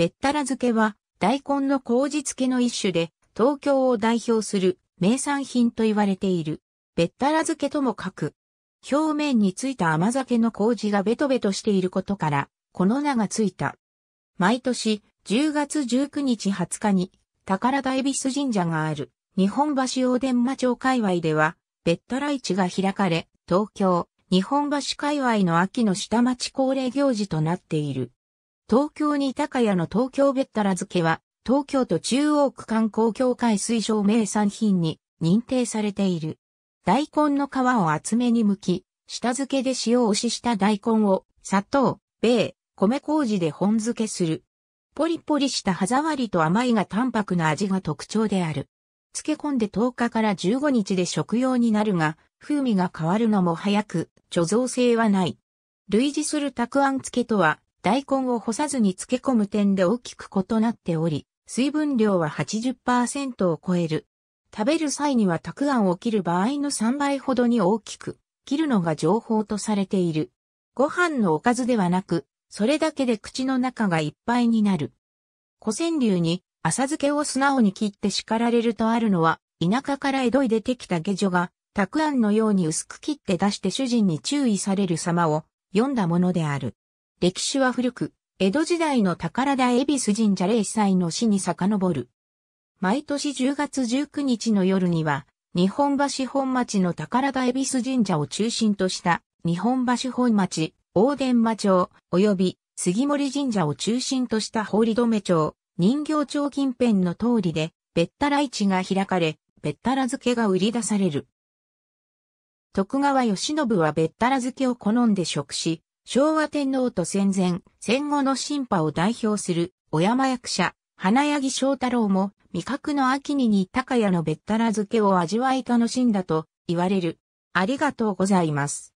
べったら漬けは、大根の麹漬けの一種で、東京を代表する名産品と言われている。べったら漬けとも書く。表面についた甘酒の麹がベトベトしていることから、この名がついた。毎年10月19日20日に宝田恵比寿神社がある日本橋大伝馬町界隈では、べったら市が開かれ、東京、日本橋界隈の秋の下町恒例行事となっている。東京に高屋の東京べったら漬けは、東京都中央区観光協会推奨名産品に認定されている。大根の皮を厚めに剥き、下漬けで塩押しした大根を、砂糖、米、米麹で本漬けする。ポリポリした歯触りと甘いが淡白な味が特徴である。漬け込んで10日から15日で食用になるが、風味が変わるのも早く、貯蔵性はない。類似するたくあん漬けとは、大根を干さずに漬け込む点で大きく異なっており、水分量は80%を超える。食べる際にはたくあんを切る場合の3倍ほどに大きく、切るのが情報とされている。ご飯のおかずではなく、それだけで口の中がいっぱいになる。古川流に浅漬けを素直に切って叱られるとあるのは、田舎から江戸へ出てきた下女が、たくあんのように薄く切って出して主人に注意される様を読んだものである。歴史は古く、江戸時代の宝田恵比寿神社霊祭の死に遡る。毎年10月19日の夜には、日本橋本町の宝田恵比寿神社を中心とした、日本橋本町、大伝馬町、及び杉森神社を中心とした堀留町、人形町近辺の通りで、べったら市が開かれ、べったら漬けが売り出される。徳川慶喜はべったら漬けを好んで食し、昭和天皇と戦前、戦後の審派を代表する、小山役者、花柳章太郎も、味覚の秋に似高屋のべったら漬けを味わい楽しんだと言われる。ありがとうございます。